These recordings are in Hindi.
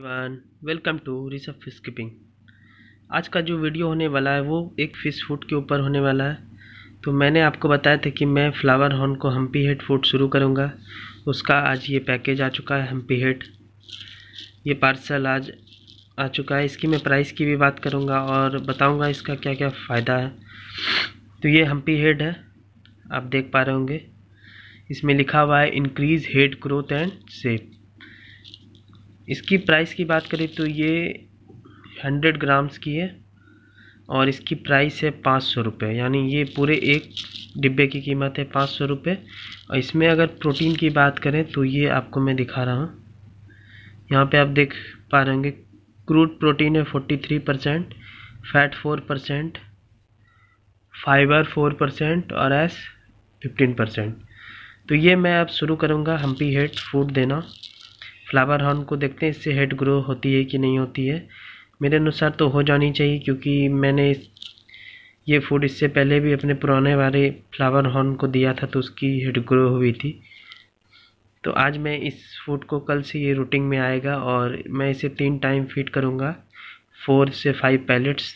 वन वेलकम टू रिस फिश कीपिंग आज का जो वीडियो होने वाला है वो एक फ़िश फूड के ऊपर होने वाला है तो मैंने आपको बताया था कि मैं फ्लावर हॉर्न को हम्पी हेड फूड शुरू करूँगा उसका आज ये पैकेज आ चुका है हम्पी हेड ये पार्सल आज आ चुका है इसकी मैं प्राइस की भी बात करूँगा और बताऊँगा इसका क्या क्या फ़ायदा है तो ये हम्पी हेड है आप देख पा रहे होंगे इसमें लिखा हुआ है increase head growth and shape इसकी प्राइस की बात करें तो ये हंड्रेड ग्राम्स की है और इसकी प्राइस है पाँच सौ रुपये यानी ये पूरे एक डिब्बे की कीमत है पाँच सौ रुपये और इसमें अगर प्रोटीन की बात करें तो ये आपको मैं दिखा रहा हूँ यहाँ पे आप देख पा रहे होंगे क्रूड प्रोटीन है forty three percent fat four percent fibre four percent और एस फिफ्टीन परसेंट तो ये मैं अब शुरू करूँगा हम्पी हेड फूड देना फ्लावर हॉर्न को देखते हैं इससे हेड ग्रो होती है कि नहीं होती है मेरे अनुसार तो हो जानी चाहिए क्योंकि मैंने ये फूड इससे पहले भी अपने पुराने वाले फ्लावर हॉर्न को दिया था तो उसकी हेड ग्रो हुई थी तो आज मैं इस फूड को कल से ये रूटीन में आएगा और मैं इसे तीन टाइम फीड करूँगा फोर से फाइव पैलेट्स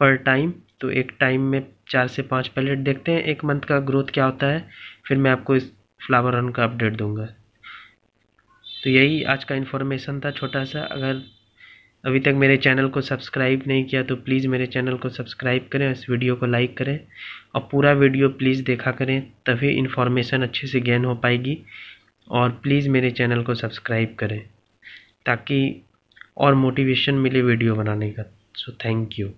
पर टाइम तो एक टाइम में चार से पाँच पैलेट देखते हैं एक मंथ का ग्रोथ क्या होता है फिर मैं आपको इस फ्लावर हॉर्न का अपडेट दूँगा तो यही आज का इन्फॉर्मेशन था छोटा सा अगर अभी तक मेरे चैनल को सब्सक्राइब नहीं किया तो प्लीज़ मेरे चैनल को सब्सक्राइब करें इस वीडियो को लाइक करें और पूरा वीडियो प्लीज़ देखा करें तभी इन्फॉर्मेशन अच्छे से गेन हो पाएगी और प्लीज़ मेरे चैनल को सब्सक्राइब करें ताकि और मोटिवेशन मिले वीडियो बनाने का सो थैंक यू